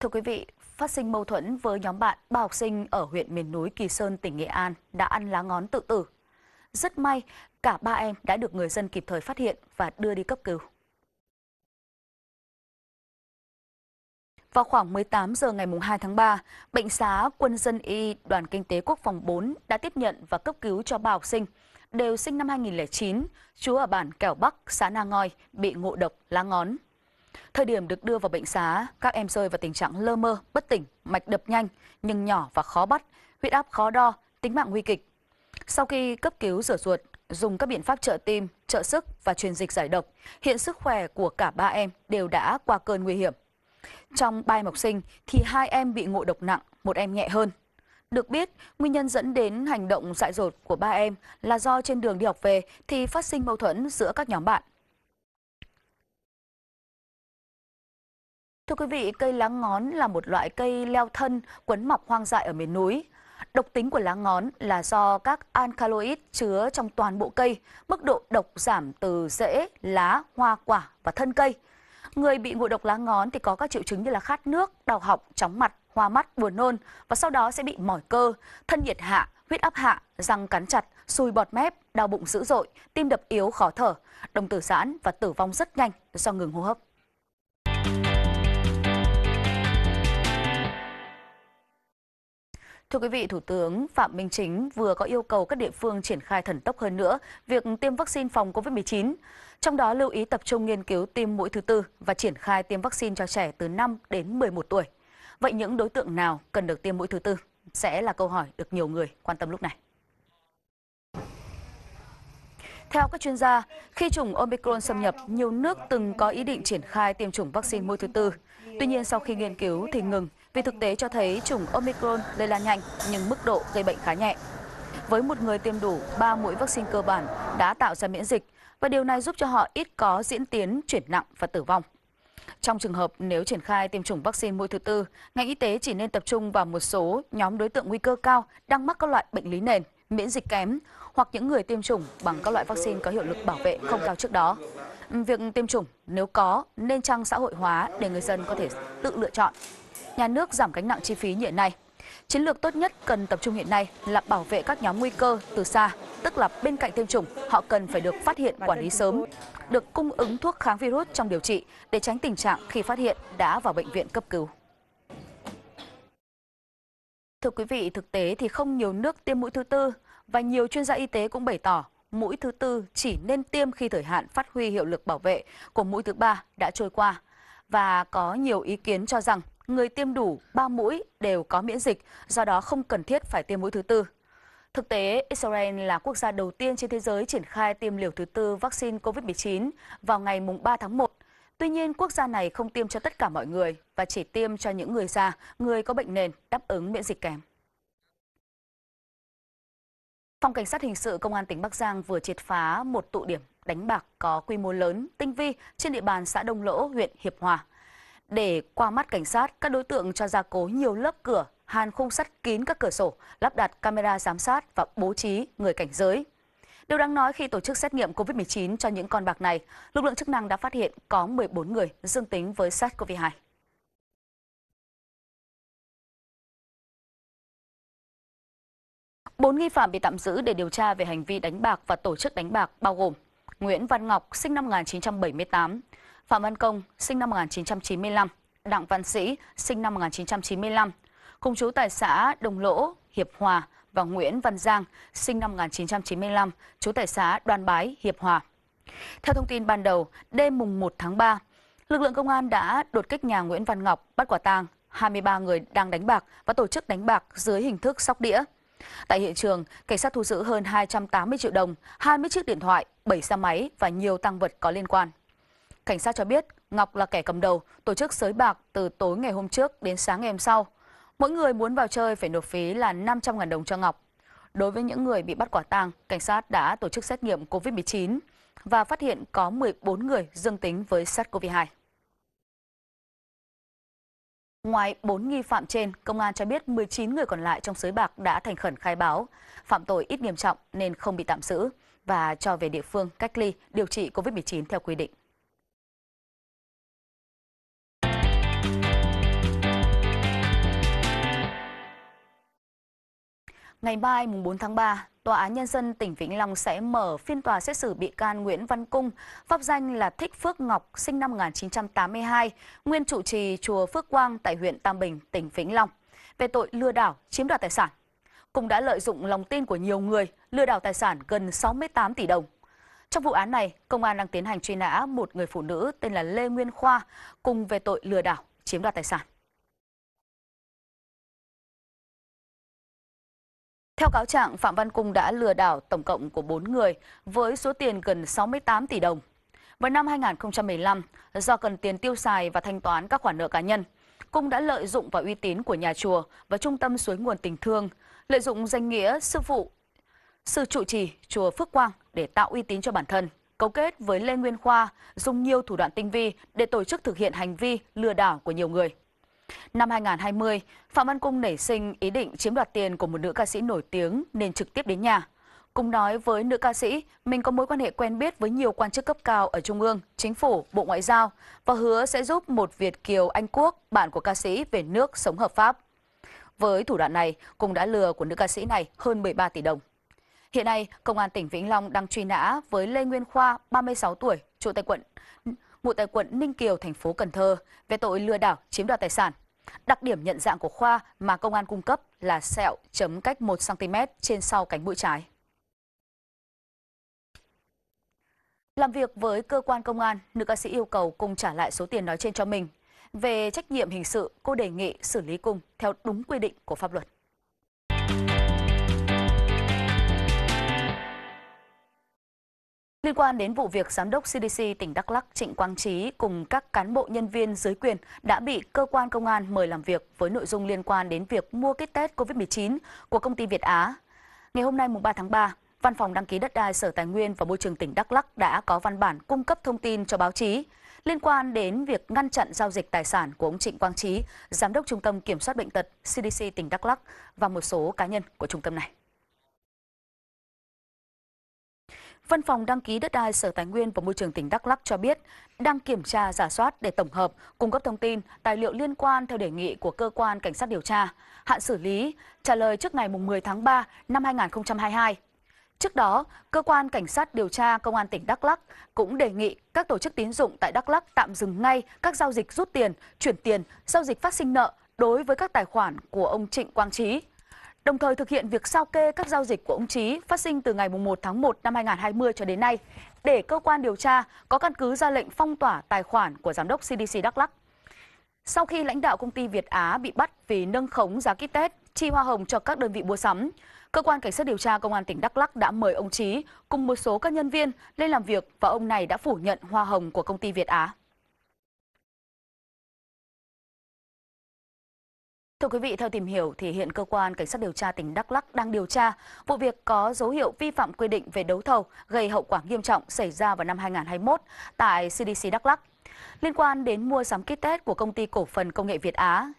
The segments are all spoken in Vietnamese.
Thưa quý vị, phát sinh mâu thuẫn với nhóm bạn ba học sinh ở huyện miền núi Kỳ Sơn, tỉnh Nghệ An đã ăn lá ngón tự tử. Rất may, cả ba em đã được người dân kịp thời phát hiện và đưa đi cấp cứu. Vào khoảng 18 giờ ngày 2 tháng 3, Bệnh xá Quân dân Y Đoàn Kinh tế Quốc phòng 4 đã tiếp nhận và cấp cứu cho ba học sinh, đều sinh năm 2009, trú ở bản Kẻo Bắc, xã Na Ngoi, bị ngộ độc lá ngón. Thời điểm được đưa vào bệnh xá, các em rơi vào tình trạng lơ mơ, bất tỉnh, mạch đập nhanh, nhưng nhỏ và khó bắt, huyết áp khó đo, tính mạng nguy kịch. Sau khi cấp cứu rửa ruột, dùng các biện pháp trợ tim, trợ sức và truyền dịch giải độc, hiện sức khỏe của cả ba em đều đã qua cơn nguy hiểm. Trong ba em học sinh thì hai em bị ngộ độc nặng, một em nhẹ hơn. Được biết, nguyên nhân dẫn đến hành động dại dột của ba em là do trên đường đi học về thì phát sinh mâu thuẫn giữa các nhóm bạn. Thưa quý vị, cây lá ngón là một loại cây leo thân, quấn mọc hoang dại ở miền núi. Độc tính của lá ngón là do các alkaloid chứa trong toàn bộ cây, mức độ độc giảm từ rễ, lá, hoa quả và thân cây. Người bị ngộ độc lá ngón thì có các triệu chứng như là khát nước, đau họng, chóng mặt, hoa mắt, buồn nôn và sau đó sẽ bị mỏi cơ, thân nhiệt hạ, huyết áp hạ, răng cắn chặt, sùi bọt mép, đau bụng dữ dội, tim đập yếu khó thở, đồng tử giãn và tử vong rất nhanh do ngừng hô hấp. Thưa quý vị, Thủ tướng Phạm Minh Chính vừa có yêu cầu các địa phương triển khai thần tốc hơn nữa việc tiêm vaccine phòng COVID-19, trong đó lưu ý tập trung nghiên cứu tiêm mũi thứ tư và triển khai tiêm vaccine cho trẻ từ 5 đến 11 tuổi. Vậy những đối tượng nào cần được tiêm mũi thứ tư sẽ là câu hỏi được nhiều người quan tâm lúc này. Theo các chuyên gia, khi chủng Omicron xâm nhập, nhiều nước từng có ý định triển khai tiêm chủng vaccine mũi thứ tư. Tuy nhiên, sau khi nghiên cứu thì ngừng vì thực tế cho thấy chủng Omicron lây lan nhanh nhưng mức độ gây bệnh khá nhẹ. Với một người tiêm đủ 3 mũi vaccine cơ bản đã tạo ra miễn dịch và điều này giúp cho họ ít có diễn tiến chuyển nặng và tử vong. Trong trường hợp nếu triển khai tiêm chủng vaccine mũi thứ tư, ngành y tế chỉ nên tập trung vào một số nhóm đối tượng nguy cơ cao đang mắc các loại bệnh lý nền, miễn dịch kém hoặc những người tiêm chủng bằng các loại vaccine có hiệu lực bảo vệ không cao trước đó. Việc tiêm chủng nếu có nên trang xã hội hóa để người dân có thể tự lựa chọn nhà nước giảm gánh nặng chi phí hiện nay. Chiến lược tốt nhất cần tập trung hiện nay là bảo vệ các nhóm nguy cơ từ xa, tức là bên cạnh tiêm chủng, họ cần phải được phát hiện quản lý sớm, được cung ứng thuốc kháng virus trong điều trị để tránh tình trạng khi phát hiện đã vào bệnh viện cấp cứu. Thưa quý vị, thực tế thì không nhiều nước tiêm mũi thứ tư và nhiều chuyên gia y tế cũng bày tỏ mũi thứ tư chỉ nên tiêm khi thời hạn phát huy hiệu lực bảo vệ của mũi thứ ba đã trôi qua và có nhiều ý kiến cho rằng người tiêm đủ 3 mũi đều có miễn dịch, do đó không cần thiết phải tiêm mũi thứ tư. Thực tế, Israel là quốc gia đầu tiên trên thế giới triển khai tiêm liều thứ tư vaccine COVID-19 vào ngày 3 tháng 1. Tuy nhiên, quốc gia này không tiêm cho tất cả mọi người và chỉ tiêm cho những người già, người có bệnh nền, đáp ứng miễn dịch kém. Phòng Cảnh sát Hình sự Công an tỉnh Bắc Giang vừa triệt phá một tụ điểm đánh bạc có quy mô lớn, tinh vi trên địa bàn xã Đông Lỗ, huyện Hiệp Hòa. Để qua mắt cảnh sát, các đối tượng cho gia cố nhiều lớp cửa, hàn khung sắt kín các cửa sổ, lắp đặt camera giám sát và bố trí người cảnh giới. Điều đáng nói khi tổ chức xét nghiệm COVID-19 cho những con bạc này, lực lượng chức năng đã phát hiện có 14 người dương tính với SARS-CoV-2. Bốn nghi phạm bị tạm giữ để điều tra về hành vi đánh bạc và tổ chức đánh bạc bao gồm Nguyễn Văn Ngọc, sinh năm 1978, Phạm Văn Công, sinh năm 1995, Đặng Văn Sĩ, sinh năm 1995, cùng chú tại xã Đồng Lỗ, Hiệp Hòa và Nguyễn Văn Giang, sinh năm 1995, chú tại xã Đoan Bái, Hiệp Hòa. Theo thông tin ban đầu, đêm mùng 1 tháng 3, lực lượng công an đã đột kích nhà Nguyễn Văn Ngọc bắt quả tang 23 người đang đánh bạc và tổ chức đánh bạc dưới hình thức sóc đĩa. Tại hiện trường, cảnh sát thu giữ hơn 280 triệu đồng, 20 chiếc điện thoại, 7 xe máy và nhiều tăng vật có liên quan. Cảnh sát cho biết Ngọc là kẻ cầm đầu, tổ chức sới bạc từ tối ngày hôm trước đến sáng ngày hôm sau. Mỗi người muốn vào chơi phải nộp phí là 500.000 đồng cho Ngọc. Đối với những người bị bắt quả tang, cảnh sát đã tổ chức xét nghiệm COVID-19 và phát hiện có 14 người dương tính với SARS-CoV-2. Ngoài 4 nghi phạm trên, công an cho biết 19 người còn lại trong sới bạc đã thành khẩn khai báo, phạm tội ít nghiêm trọng nên không bị tạm giữ và cho về địa phương cách ly, điều trị COVID-19 theo quy định. Ngày mai mùng 4 tháng 3, Tòa án Nhân dân tỉnh Vĩnh Long sẽ mở phiên tòa xét xử bị can Nguyễn Văn Cung, pháp danh là Thích Phước Ngọc, sinh năm 1982, nguyên trụ trì chùa Phước Quang tại huyện Tam Bình, tỉnh Vĩnh Long, về tội lừa đảo, chiếm đoạt tài sản. Cung đã lợi dụng lòng tin của nhiều người, lừa đảo tài sản gần 68 tỷ đồng. Trong vụ án này, công an đang tiến hành truy nã một người phụ nữ tên là Lê Nguyên Khoa cùng về tội lừa đảo, chiếm đoạt tài sản. Theo cáo trạng, Phạm Văn Cung đã lừa đảo tổng cộng của 4 người với số tiền gần 68 tỷ đồng. Vào năm 2015, do cần tiền tiêu xài và thanh toán các khoản nợ cá nhân, Cung đã lợi dụng vào uy tín của nhà chùa và trung tâm suối nguồn tình thương, lợi dụng danh nghĩa sư phụ, sư trụ trì chùa Phước Quang để tạo uy tín cho bản thân, cấu kết với Lê Nguyên Khoa, dùng nhiều thủ đoạn tinh vi để tổ chức thực hiện hành vi lừa đảo của nhiều người. Năm 2020, Phạm Văn Cung nảy sinh ý định chiếm đoạt tiền của một nữ ca sĩ nổi tiếng nên trực tiếp đến nhà. Cung nói với nữ ca sĩ, mình có mối quan hệ quen biết với nhiều quan chức cấp cao ở Trung ương, Chính phủ, Bộ Ngoại giao và hứa sẽ giúp một Việt Kiều Anh Quốc, bạn của ca sĩ về nước sống hợp pháp. Với thủ đoạn này, Cung đã lừa của nữ ca sĩ này hơn 13 tỷ đồng. Hiện nay, Công an tỉnh Vĩnh Long đang truy nã với Lê Nguyên Khoa, 36 tuổi, trụ tại quận ngụ tại quận Ninh Kiều, thành phố Cần Thơ về tội lừa đảo chiếm đoạt tài sản. Đặc điểm nhận dạng của Khoa mà công an cung cấp là sẹo chấm cách 1 cm trên sau cánh mũi trái. Làm việc với cơ quan công an, nữ ca sĩ yêu cầu cùng trả lại số tiền nói trên cho mình. Về trách nhiệm hình sự, cô đề nghị xử lý cùng theo đúng quy định của pháp luật. Liên quan đến vụ việc Giám đốc CDC tỉnh Đắk Lắc Trịnh Quang Trí cùng các cán bộ nhân viên dưới quyền đã bị cơ quan công an mời làm việc với nội dung liên quan đến việc mua kit test COVID-19 của công ty Việt Á. Ngày hôm nay mùng 3 tháng 3, Văn phòng đăng ký đất đai Sở Tài nguyên và Môi trường tỉnh Đắk Lắc đã có văn bản cung cấp thông tin cho báo chí liên quan đến việc ngăn chặn giao dịch tài sản của ông Trịnh Quang Trí, Giám đốc Trung tâm Kiểm soát Bệnh tật CDC tỉnh Đắk Lắc và một số cá nhân của trung tâm này. Văn phòng đăng ký đất đai Sở Tài nguyên và Môi trường tỉnh Đắk Lắk cho biết đang kiểm tra giả soát để tổng hợp, cung cấp thông tin, tài liệu liên quan theo đề nghị của cơ quan cảnh sát điều tra, hạn xử lý, trả lời trước ngày 10 tháng 3 năm 2022. Trước đó, cơ quan cảnh sát điều tra công an tỉnh Đắk Lắk cũng đề nghị các tổ chức tín dụng tại Đắk Lắk tạm dừng ngay các giao dịch rút tiền, chuyển tiền, giao dịch phát sinh nợ đối với các tài khoản của ông Trịnh Quang Trí, đồng thời thực hiện việc sao kê các giao dịch của ông Trí phát sinh từ ngày 1 tháng 1 năm 2020 cho đến nay, để cơ quan điều tra có căn cứ ra lệnh phong tỏa tài khoản của giám đốc CDC Đắk Lắk. Sau khi lãnh đạo công ty Việt Á bị bắt vì nâng khống giá kit Tết, chi hoa hồng cho các đơn vị mua sắm, cơ quan cảnh sát điều tra công an tỉnh Đắk Lắk đã mời ông Trí cùng một số các nhân viên lên làm việc và ông này đã phủ nhận hoa hồng của công ty Việt Á. Thưa quý vị, theo tìm hiểu thì hiện cơ quan cảnh sát điều tra tỉnh Đắk Lắc đang điều tra vụ việc có dấu hiệu vi phạm quy định về đấu thầu gây hậu quả nghiêm trọng xảy ra vào năm 2021 tại CDC Đắk Lắc liên quan đến mua sắm kit test của công ty cổ phần công nghệ Việt Á.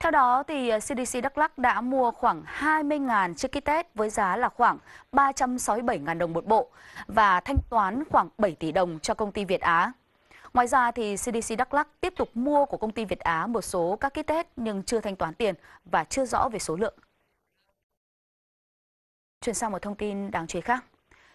Theo đó thì CDC Đắk Lắc đã mua khoảng 20.000 chiếc kit test với giá là khoảng 367.000 đồng một bộ và thanh toán khoảng 7 tỷ đồng cho công ty Việt Á. Ngoài ra, thì CDC Đắk Lắk tiếp tục mua của công ty Việt Á một số các ký test nhưng chưa thanh toán tiền và chưa rõ về số lượng. Chuyển sang một thông tin đáng chú ý khác.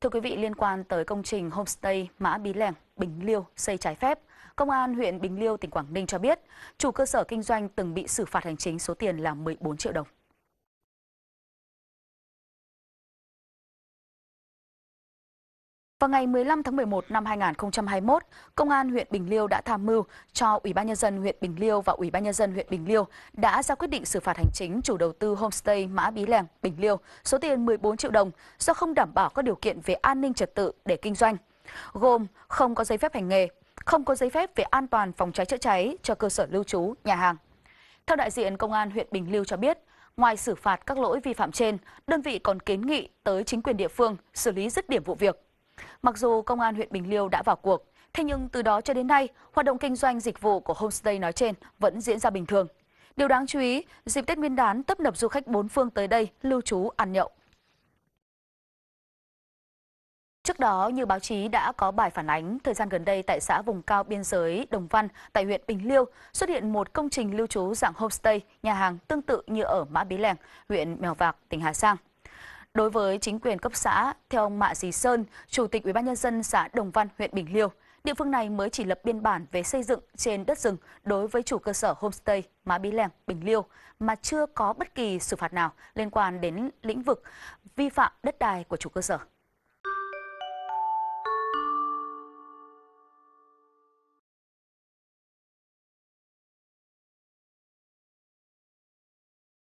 Thưa quý vị, liên quan tới công trình homestay Mã Bí Lèng, Bình Liêu xây trái phép, Công an huyện Bình Liêu, tỉnh Quảng Ninh cho biết, chủ cơ sở kinh doanh từng bị xử phạt hành chính số tiền là 14 triệu đồng. Vào ngày 15 tháng 11 năm 2021, Công an huyện Bình Liêu đã tham mưu cho Ủy ban nhân dân huyện Bình Liêu và Ủy ban nhân dân huyện Bình Liêu đã ra quyết định xử phạt hành chính chủ đầu tư homestay Mã Bí Lèng, Bình Liêu số tiền 14 triệu đồng do không đảm bảo các điều kiện về an ninh trật tự để kinh doanh, gồm không có giấy phép hành nghề, không có giấy phép về an toàn phòng cháy chữa cháy cho cơ sở lưu trú, nhà hàng. Theo đại diện Công an huyện Bình Liêu cho biết, ngoài xử phạt các lỗi vi phạm trên, đơn vị còn kiến nghị tới chính quyền địa phương xử lý dứt điểm vụ việc Mặc dù công an huyện Bình Liêu đã vào cuộc, thế nhưng từ đó cho đến nay, hoạt động kinh doanh dịch vụ của homestay nói trên vẫn diễn ra bình thường. Điều đáng chú ý, dịp Tết Nguyên đán tấp nập du khách bốn phương tới đây lưu trú ăn nhậu. Trước đó, như báo chí đã có bài phản ánh, thời gian gần đây tại xã vùng cao biên giới Đồng Văn, tại huyện Bình Liêu, xuất hiện một công trình lưu trú dạng homestay, nhà hàng tương tự như ở Mã Bí Lèng, huyện Mèo Vạc, tỉnh Hà Giang. Đối với chính quyền cấp xã, theo ông Mạ Dì Sơn, Chủ tịch UBND xã Đồng Văn, huyện Bình Liêu, địa phương này mới chỉ lập biên bản về xây dựng trên đất rừng đối với chủ cơ sở homestay Má Bí Lèng, Bình Liêu, mà chưa có bất kỳ xử phạt nào liên quan đến lĩnh vực vi phạm đất đai của chủ cơ sở.